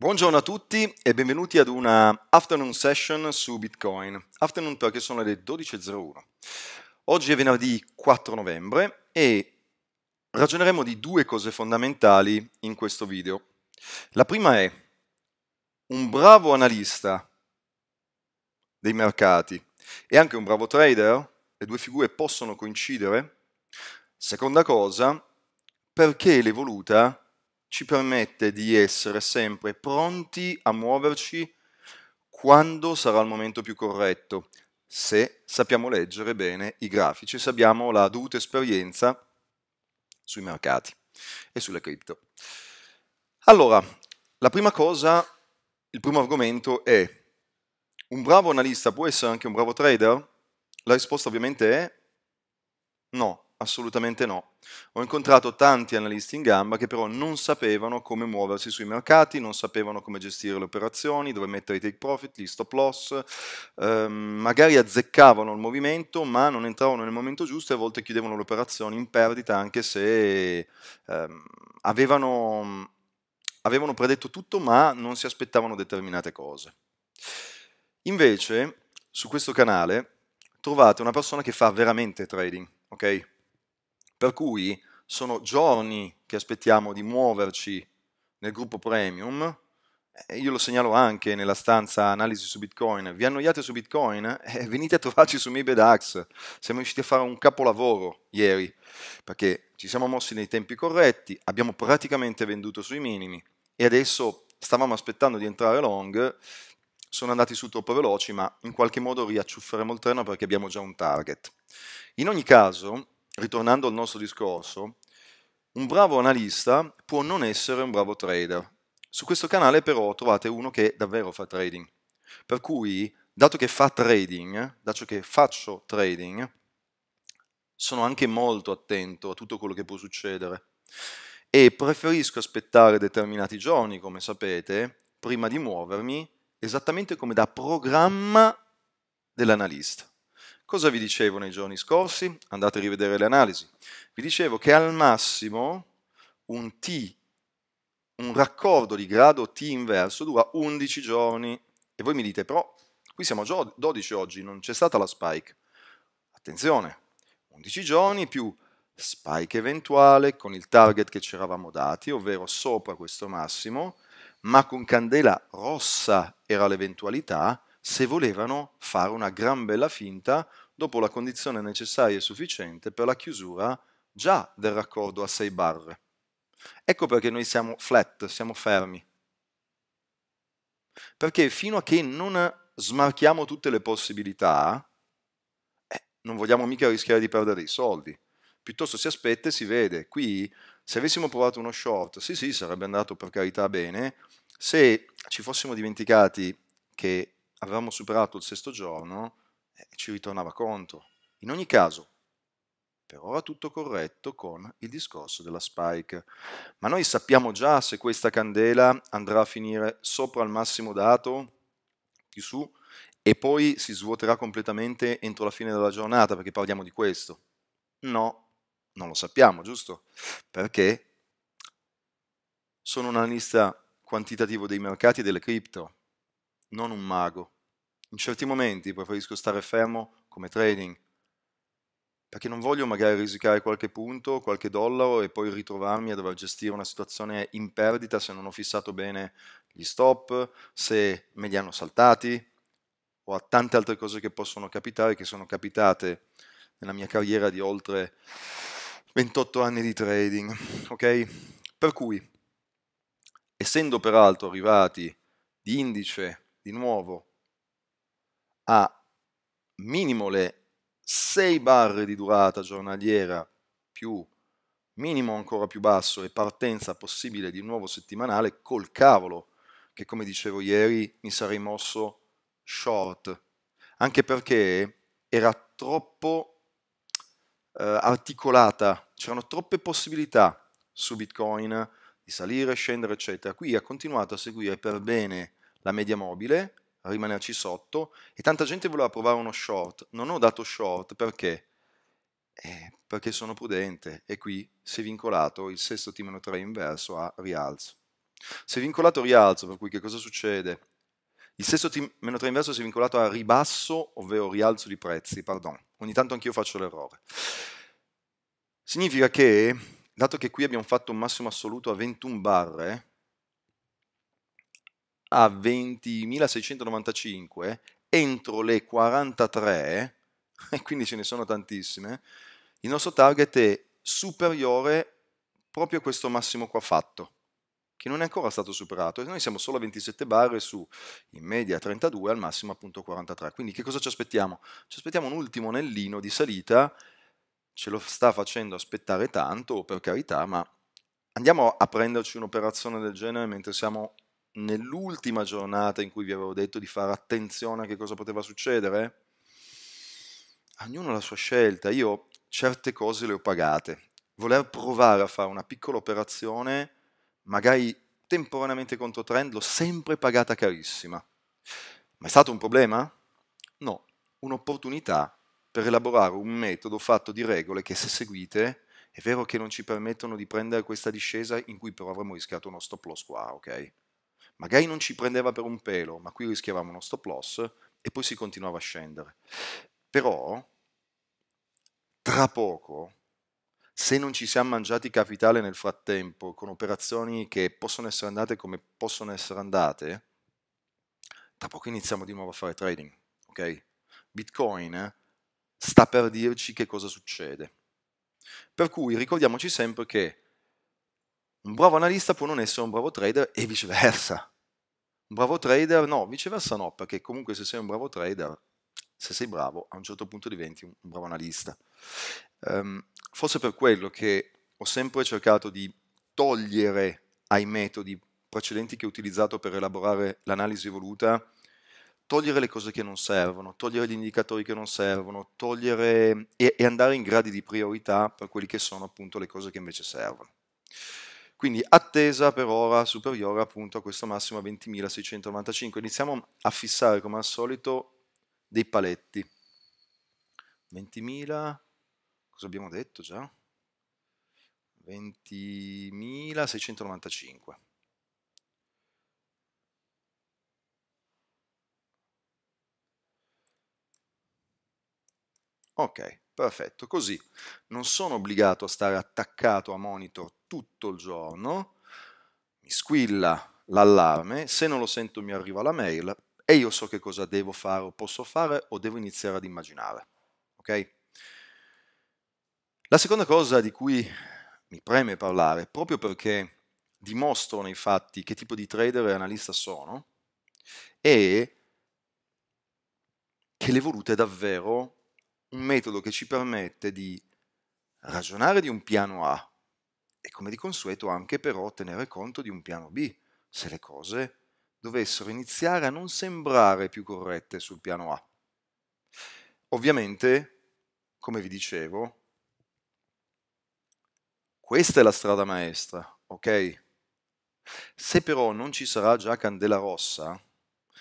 Buongiorno a tutti e benvenuti ad una afternoon session su Bitcoin. Afternoon perché sono le 12.01. Oggi è venerdì 4 novembre e ragioneremo di due cose fondamentali in questo video. La prima è un bravo analista dei mercati e anche un bravo trader, le due figure possono coincidere. Seconda cosa, perché l'evoluta ci permette di essere sempre pronti a muoverci quando sarà il momento più corretto, se sappiamo leggere bene i grafici, se abbiamo la dovuta esperienza sui mercati e sulle cripto. Allora, la prima cosa, il primo argomento è un bravo analista può essere anche un bravo trader? La risposta ovviamente è no, Assolutamente no. Ho incontrato tanti analisti in gamba che però non sapevano come muoversi sui mercati, non sapevano come gestire le operazioni, dove mettere i take profit, gli stop loss, ehm, magari azzeccavano il movimento ma non entravano nel momento giusto e a volte chiudevano le operazioni in perdita anche se ehm, avevano, avevano predetto tutto ma non si aspettavano determinate cose. Invece su questo canale trovate una persona che fa veramente trading, ok? Per cui sono giorni che aspettiamo di muoverci nel gruppo premium. Io lo segnalo anche nella stanza analisi su Bitcoin. Vi annoiate su Bitcoin? Eh, venite a trovarci su MibeDAX. Siamo riusciti a fare un capolavoro ieri perché ci siamo mossi nei tempi corretti, abbiamo praticamente venduto sui minimi e adesso stavamo aspettando di entrare long. Sono andati su troppo veloci, ma in qualche modo riacciufferemo il treno perché abbiamo già un target. In ogni caso, ritornando al nostro discorso, un bravo analista può non essere un bravo trader. Su questo canale però trovate uno che davvero fa trading. Per cui, dato che fa trading, dato che faccio trading, sono anche molto attento a tutto quello che può succedere e preferisco aspettare determinati giorni, come sapete, prima di muovermi, esattamente come da programma dell'analista. Cosa vi dicevo nei giorni scorsi? Andate a rivedere le analisi. Vi dicevo che al massimo un T, un raccordo di grado T inverso dura 11 giorni. E voi mi dite, però qui siamo già 12 oggi, non c'è stata la spike. Attenzione, 11 giorni più spike eventuale con il target che ci eravamo dati, ovvero sopra questo massimo, ma con candela rossa era l'eventualità, se volevano fare una gran bella finta dopo la condizione necessaria e sufficiente per la chiusura già del raccordo a 6 barre. Ecco perché noi siamo flat, siamo fermi. Perché fino a che non smarchiamo tutte le possibilità, eh, non vogliamo mica rischiare di perdere i soldi. Piuttosto si aspetta e si vede. Qui, se avessimo provato uno short, sì sì, sarebbe andato per carità bene. Se ci fossimo dimenticati che avevamo superato il sesto giorno e eh, ci ritornava contro. In ogni caso, per ora tutto corretto con il discorso della spike. Ma noi sappiamo già se questa candela andrà a finire sopra il massimo dato, più su, e poi si svuoterà completamente entro la fine della giornata, perché parliamo di questo. No, non lo sappiamo, giusto? Perché sono un analista quantitativo dei mercati e delle cripto non un mago. In certi momenti preferisco stare fermo come trading, perché non voglio magari risicare qualche punto, qualche dollaro e poi ritrovarmi a dover gestire una situazione in perdita se non ho fissato bene gli stop, se me li hanno saltati o a tante altre cose che possono capitare, che sono capitate nella mia carriera di oltre 28 anni di trading, ok? Per cui, essendo peraltro arrivati di indice di nuovo a minimo le 6 barre di durata giornaliera più minimo ancora più basso e partenza possibile di nuovo settimanale col cavolo che come dicevo ieri mi sarei mosso short anche perché era troppo eh, articolata c'erano troppe possibilità su bitcoin di salire scendere eccetera qui ha continuato a seguire per bene la media mobile, rimanerci sotto, e tanta gente voleva provare uno short. Non ho dato short perché? Eh, perché sono prudente e qui si è vincolato il sesto T-3 inverso a rialzo. Si è vincolato a rialzo, per cui che cosa succede? Il sesto T-3 inverso si è vincolato a ribasso, ovvero rialzo di prezzi, pardon. Ogni tanto anch'io faccio l'errore. Significa che, dato che qui abbiamo fatto un massimo assoluto a 21 barre, a 20.695 entro le 43, e quindi ce ne sono tantissime, il nostro target è superiore proprio a questo massimo qua fatto, che non è ancora stato superato, e noi siamo solo a 27 barre su in media 32, al massimo appunto 43. Quindi che cosa ci aspettiamo? Ci aspettiamo un ultimo anellino di salita, ce lo sta facendo aspettare tanto, per carità, ma andiamo a prenderci un'operazione del genere mentre siamo nell'ultima giornata in cui vi avevo detto di fare attenzione a che cosa poteva succedere? Ognuno ha la sua scelta, io certe cose le ho pagate. Voler provare a fare una piccola operazione, magari temporaneamente contro trend, l'ho sempre pagata carissima. Ma è stato un problema? No, un'opportunità per elaborare un metodo fatto di regole che se seguite è vero che non ci permettono di prendere questa discesa in cui però avremmo rischiato uno stop loss qua, ok? magari non ci prendeva per un pelo, ma qui rischiavamo uno stop loss e poi si continuava a scendere. Però, tra poco, se non ci siamo mangiati capitale nel frattempo con operazioni che possono essere andate come possono essere andate, tra poco iniziamo di nuovo a fare trading, ok? Bitcoin sta per dirci che cosa succede. Per cui ricordiamoci sempre che un bravo analista può non essere un bravo trader e viceversa. Un bravo trader? No, viceversa no, perché comunque se sei un bravo trader, se sei bravo, a un certo punto diventi un, bravo analista. Um, forse per quello che ho sempre cercato di togliere ai metodi precedenti che ho utilizzato per elaborare l'analisi evoluta, togliere le cose che non servono, togliere gli indicatori che non servono, togliere e, e andare in gradi di priorità per quelli che sono appunto le cose che invece servono quindi attesa per ora superiore appunto a questo massimo a 20.695. Iniziamo a fissare come al solito dei paletti. 20.000, cosa abbiamo detto già? 20.695. Ok, perfetto, così non sono obbligato a stare attaccato a monitor tutto il giorno, mi squilla l'allarme, se non lo sento mi arriva la mail e io so che cosa devo fare o posso fare o devo iniziare ad immaginare. Ok? La seconda cosa di cui mi preme parlare, proprio perché dimostro nei fatti che tipo di trader e analista sono, è che l'evoluta è davvero un metodo che ci permette di ragionare di un piano A, e come di consueto anche però tenere conto di un piano B, se le cose dovessero iniziare a non sembrare più corrette sul piano A. Ovviamente, come vi dicevo, questa è la strada maestra, ok? Se però non ci sarà già candela rossa,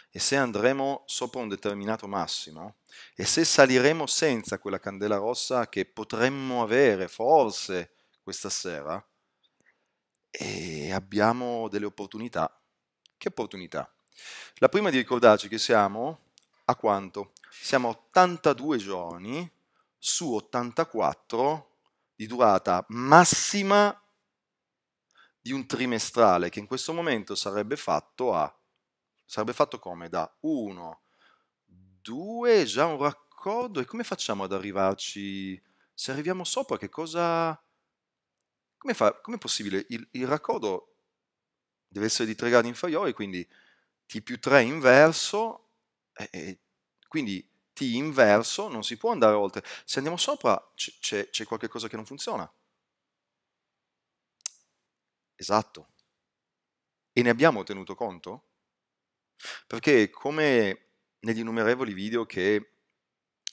e se andremo sopra un determinato massimo, e se saliremo senza quella candela rossa che potremmo avere forse questa sera e abbiamo delle opportunità. Che opportunità? La prima è di ricordarci che siamo a quanto? Siamo a 82 giorni su 84 di durata massima di un trimestrale che in questo momento sarebbe fatto a sarebbe fatto come da 1 2 già un raccordo e come facciamo ad arrivarci se arriviamo sopra che cosa come, fa, com'è possibile? Il, il, raccordo deve essere di 3 gradi inferiori, quindi t più 3 inverso, e, e, quindi t inverso non si può andare oltre. Se andiamo sopra c'è, c'è qualche che non funziona. Esatto. E ne abbiamo tenuto conto? Perché come negli innumerevoli video che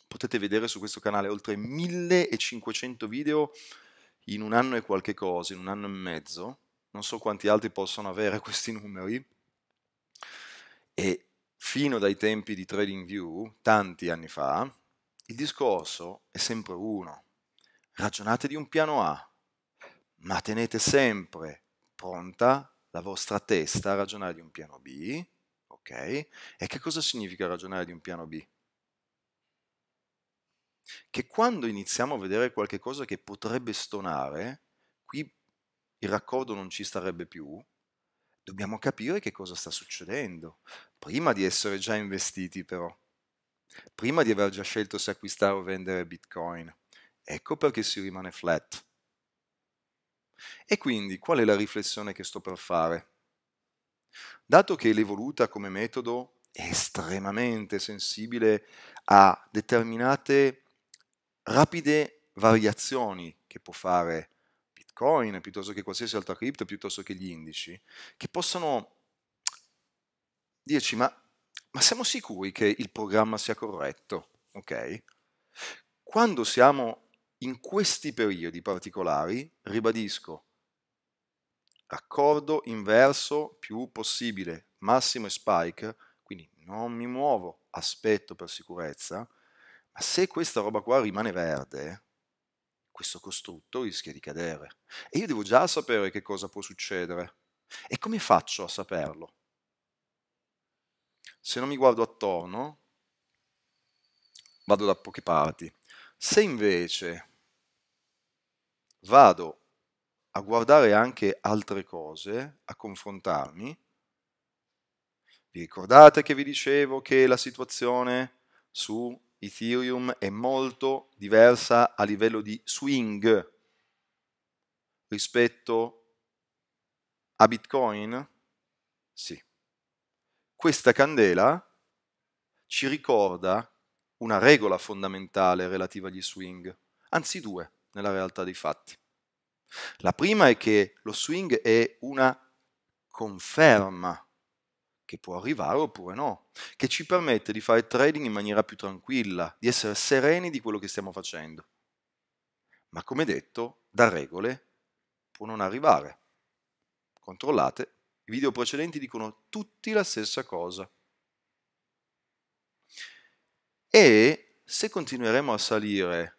potete vedere su questo canale, oltre 1500 video in un anno e qualche cosa, in un anno e mezzo, non so quanti altri possono avere questi numeri, e fino dai tempi di TradingView, tanti anni fa, il discorso è sempre uno. Ragionate di un piano A, ma tenete sempre pronta la vostra testa a ragionare di un piano B, ok? E che cosa significa ragionare di un piano B? che quando iniziamo a vedere qualcosa che potrebbe stonare, qui il raccordo non ci starebbe più, dobbiamo capire che cosa sta succedendo, prima di essere già investiti però, prima di aver già scelto se acquistare o vendere Bitcoin. Ecco perché si rimane flat. E quindi qual è la riflessione che sto per fare? Dato che l'evoluta come metodo è estremamente sensibile a determinate rapide variazioni che può fare Bitcoin piuttosto che qualsiasi altra cripto, piuttosto che gli indici, che possono dirci ma, ma siamo sicuri che il programma sia corretto? Ok? Quando siamo in questi periodi particolari, ribadisco, accordo inverso più possibile, massimo e spike, quindi non mi muovo, aspetto per sicurezza, ma se questa roba qua rimane verde, questo costrutto rischia di cadere. E io devo già sapere che cosa può succedere. E come faccio a saperlo? Se non mi guardo attorno, vado da poche parti. Se invece vado a guardare anche altre cose, a confrontarmi, vi ricordate che vi dicevo che la situazione su Ethereum è molto diversa a livello di swing rispetto a Bitcoin? Sì. Questa candela ci ricorda una regola fondamentale relativa agli swing, anzi due nella realtà dei fatti. La prima è che lo swing è una conferma che può arrivare oppure no, che ci permette di fare trading in maniera più tranquilla, di essere sereni di quello che stiamo facendo. Ma come detto, da regole può non arrivare. Controllate, i video precedenti dicono tutti la stessa cosa. E se continueremo a salire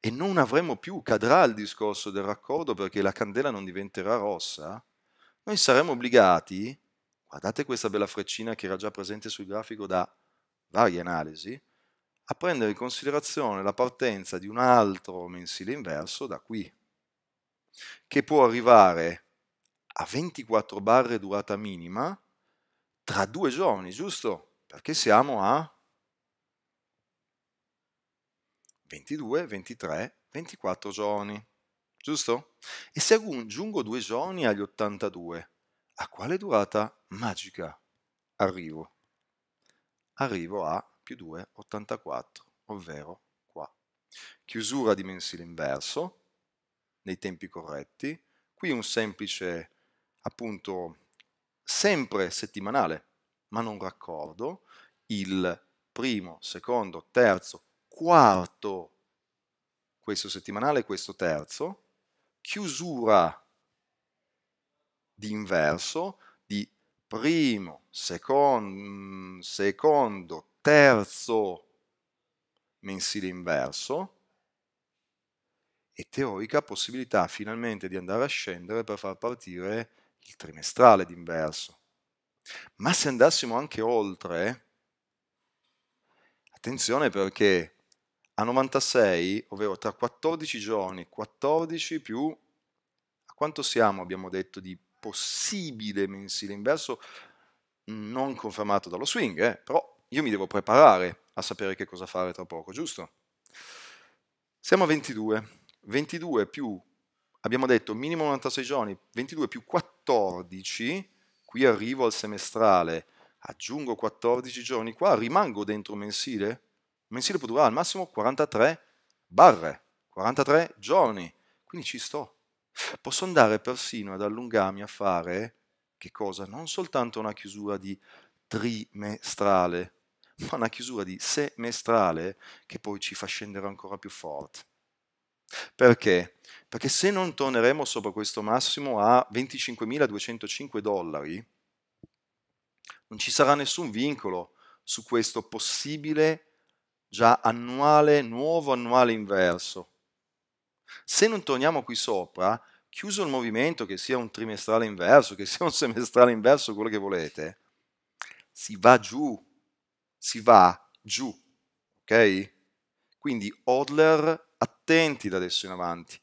e non avremo più, cadrà il discorso del raccordo perché la candela non diventerà rossa, noi saremo obbligati guardate questa bella freccina che era già presente sul grafico da varie analisi, a prendere in considerazione la partenza di un altro mensile inverso da qui, che può arrivare a 24 barre durata minima tra due giorni, giusto? Perché siamo a 22, 23, 24 giorni, giusto? E se aggiungo due giorni agli 82, a quale durata magica arrivo? Arrivo a più 2, 84, ovvero qua. Chiusura di mensile inverso, nei tempi corretti. Qui un semplice, appunto, sempre settimanale, ma non raccordo, il primo, secondo, terzo, quarto, questo settimanale, questo terzo, chiusura d'inverso di primo, secondo, mm, secondo terzo mensile inverso e teorica possibilità finalmente di andare a scendere per far partire il trimestrale d'inverso. Ma se andassimo anche oltre, attenzione perché a 96, ovvero tra 14 giorni, 14 più, a quanto siamo abbiamo detto di possibile mensile inverso non confermato dallo swing, eh? però io mi devo preparare a sapere che cosa fare tra poco, giusto? Siamo a 22. 22 più, abbiamo detto, minimo 96 giorni, 22 più 14, qui arrivo al semestrale, aggiungo 14 giorni qua, rimango dentro mensile? mensile può durare al massimo 43 barre, 43 giorni, quindi ci sto. Posso andare persino ad allungarmi a fare, che cosa? Non soltanto una chiusura di trimestrale, ma una chiusura di semestrale che poi ci fa scendere ancora più forte. Perché? Perché se non torneremo sopra questo massimo a 25.205 dollari, non ci sarà nessun vincolo su questo possibile già annuale, nuovo annuale inverso. Se non torniamo qui sopra, chiuso il movimento, che sia un trimestrale inverso, che sia un semestrale inverso, quello che volete, si va giù, si va giù, ok? Quindi hodler attenti da adesso in avanti.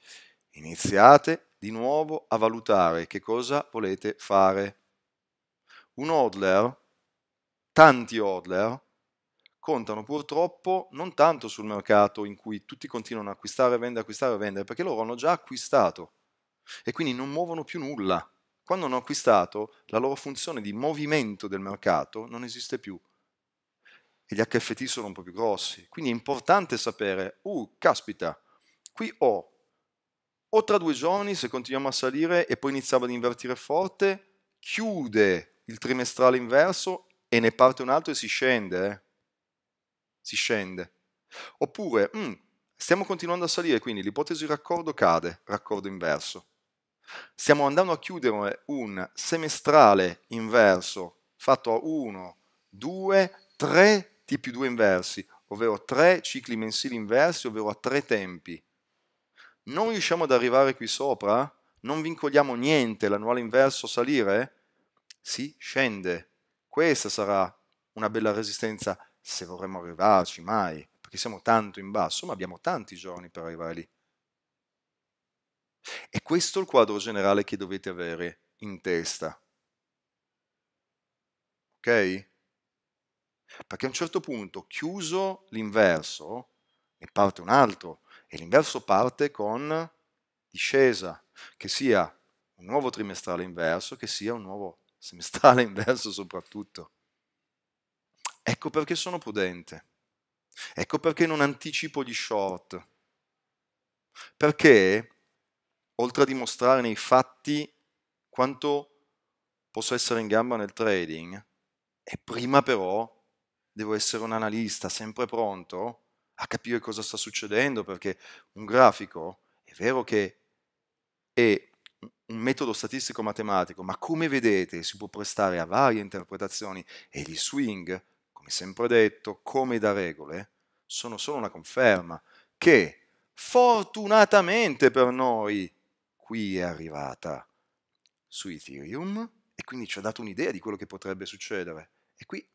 Iniziate di nuovo a valutare che cosa volete fare. Un hodler, tanti hodler, contano purtroppo non tanto sul mercato in cui tutti continuano a acquistare, vendere, acquistare, vendere, perché loro hanno già acquistato e quindi non muovono più nulla. Quando hanno acquistato, la loro funzione di movimento del mercato non esiste più. E gli HFT sono un po' più grossi. Quindi è importante sapere, uh, caspita, qui ho o tra due giorni, se continuiamo a salire e poi iniziamo ad invertire forte, chiude il trimestrale inverso e ne parte un altro e si scende. Eh? si scende. Oppure, mm, stiamo continuando a salire, quindi l'ipotesi di raccordo cade, raccordo inverso. Stiamo andando a chiudere un semestrale inverso fatto a 1, 2, 3 tipi 2 inversi, ovvero 3 cicli mensili inversi, ovvero a 3 tempi. Non riusciamo ad arrivare qui sopra? Non vincoliamo niente l'annuale inverso a salire? Si scende. Questa sarà una bella resistenza se vorremmo arrivarci mai, perché siamo tanto in basso, ma abbiamo tanti giorni per arrivare lì. E questo è il quadro generale che dovete avere in testa. Ok? Perché a un certo punto, chiuso l'inverso, ne parte un altro, e l'inverso parte con discesa, che sia un nuovo trimestrale inverso, che sia un nuovo semestrale inverso soprattutto. Ecco perché sono prudente. Ecco perché non anticipo gli short. Perché, oltre a dimostrare nei fatti quanto posso essere in gamba nel trading, e prima però devo essere un analista sempre pronto a capire cosa sta succedendo, perché un grafico è vero che è un metodo statistico matematico, ma come vedete si può prestare a varie interpretazioni e gli swing come sempre detto, come da regole, sono solo una conferma che fortunatamente per noi qui è arrivata su Ethereum e quindi ci ha dato un'idea di quello che potrebbe succedere. E qui,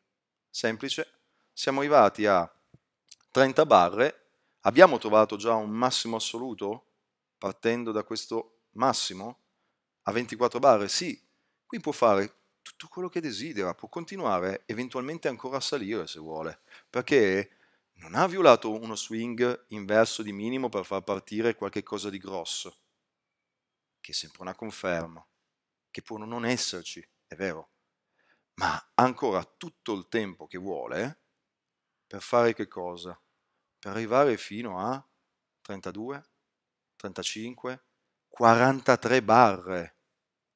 semplice, siamo arrivati a 30 barre, abbiamo trovato già un massimo assoluto partendo da questo massimo a 24 barre, sì, qui può fare tutto quello che desidera, può continuare eventualmente ancora a salire se vuole, perché non ha violato uno swing inverso di minimo per far partire qualche cosa di grosso, che è sempre una conferma, che può non esserci, è vero, ma ha ancora tutto il tempo che vuole per fare che cosa? Per arrivare fino a 32, 35, 43 barre,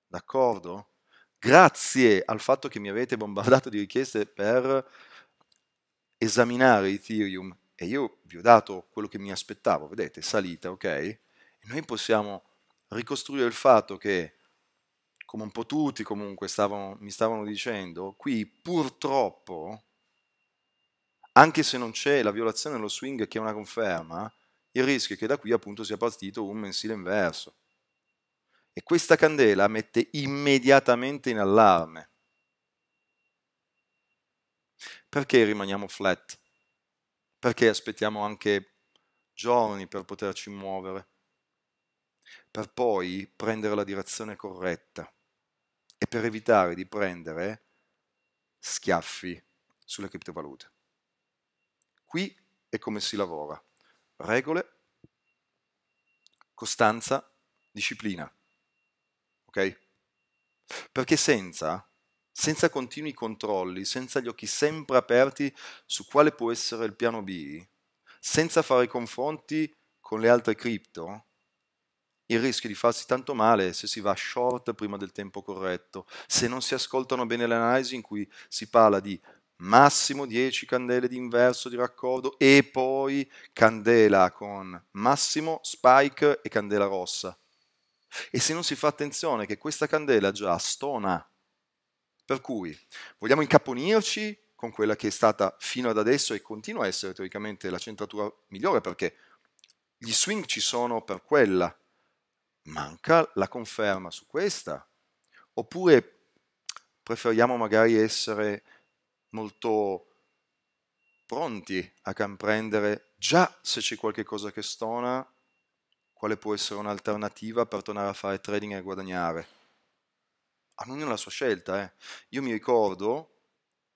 d'accordo? grazie al fatto che mi avete bombardato di richieste per esaminare Ethereum e io vi ho dato quello che mi aspettavo, vedete, salita, ok? noi possiamo ricostruire il fatto che, come un po' tutti comunque stavano, mi stavano dicendo, qui purtroppo, anche se non c'è la violazione dello swing che è una conferma, il rischio è che da qui appunto sia partito un mensile inverso. E questa candela mette immediatamente in allarme. Perché rimaniamo flat? Perché aspettiamo anche giorni per poterci muovere? Per poi prendere la direzione corretta e per evitare di prendere schiaffi sulle criptovalute. Qui è come si lavora. Regole, costanza, disciplina ok? Perché senza, senza continui controlli, senza gli occhi sempre aperti su quale può essere il piano B, senza fare confronti con le altre cripto, il rischio di farsi tanto male se si va short prima del tempo corretto, se non si ascoltano bene le analisi in cui si parla di massimo 10 candele di inverso di raccordo e poi candela con massimo, spike e candela rossa. E se non si fa attenzione che questa candela già stona, per cui vogliamo incaponirci con quella che è stata fino ad adesso e continua a essere teoricamente la centratura migliore perché gli swing ci sono per quella, manca la conferma su questa, oppure preferiamo magari essere molto pronti a comprendere già se c'è qualche cosa che stona quale può essere un'alternativa per tornare a fare trading e guadagnare. A ognuno la sua scelta. Eh. Io mi ricordo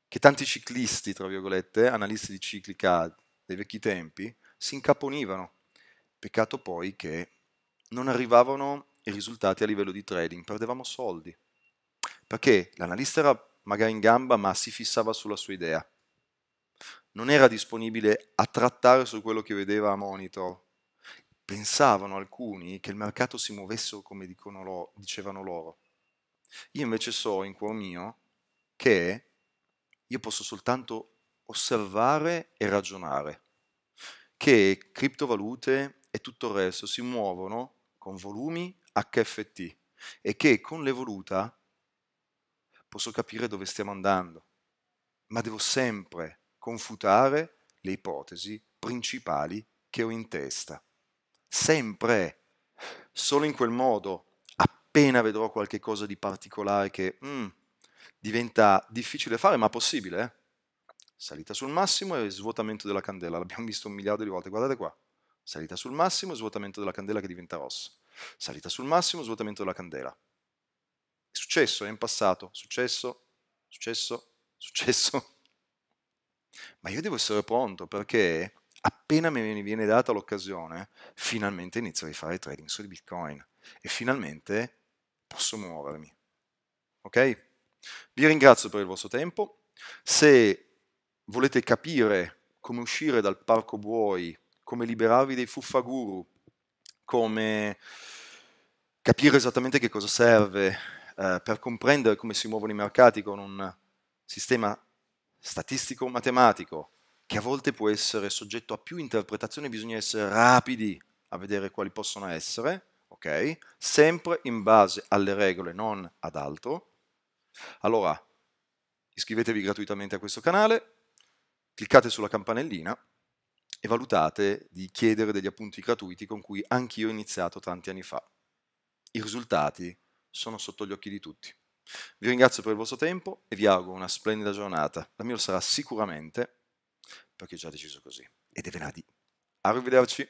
che tanti ciclisti, tra virgolette, analisti di ciclica dei vecchi tempi, si incaponivano. Peccato poi che non arrivavano i risultati a livello di trading, perdevamo soldi. Perché l'analista era magari in gamba, ma si fissava sulla sua idea. Non era disponibile a trattare su quello che vedeva a monitor, pensavano alcuni che il mercato si muovesse come loro, dicevano loro. Io invece so in cuor mio che io posso soltanto osservare e ragionare, che criptovalute e tutto il resto si muovono con volumi HFT e che con l'evoluta posso capire dove stiamo andando, ma devo sempre confutare le ipotesi principali che ho in testa sempre, solo in quel modo, appena vedrò qualche cosa di particolare che mm, diventa difficile fare, ma possibile. Eh. Salita sul massimo e svuotamento della candela, l'abbiamo visto un miliardo di volte, guardate qua. Salita sul massimo e svuotamento della candela che diventa rosso. Salita sul massimo e svuotamento della candela. È successo, è in passato, successo, successo, successo. Ma io devo essere pronto perché appena mi viene data l'occasione, finalmente inizio a fare trading su Bitcoin e finalmente posso muovermi. Ok? Vi ringrazio per il vostro tempo. Se volete capire come uscire dal parco buoi, come liberarvi dei fuffaguru, come capire esattamente che cosa serve eh, per comprendere come si muovono i mercati con un sistema statistico-matematico che a volte può essere soggetto a più interpretazioni, bisogna essere rapidi a vedere quali possono essere, ok? Sempre in base alle regole, non ad altro. Allora, iscrivetevi gratuitamente a questo canale, cliccate sulla campanellina e valutate di chiedere degli appunti gratuiti con cui anch'io ho iniziato tanti anni fa. I risultati sono sotto gli occhi di tutti. Vi ringrazio per il vostro tempo e vi auguro una splendida giornata. La mia sarà sicuramente perché ho già deciso così. Ed è venerdì. Arrivederci.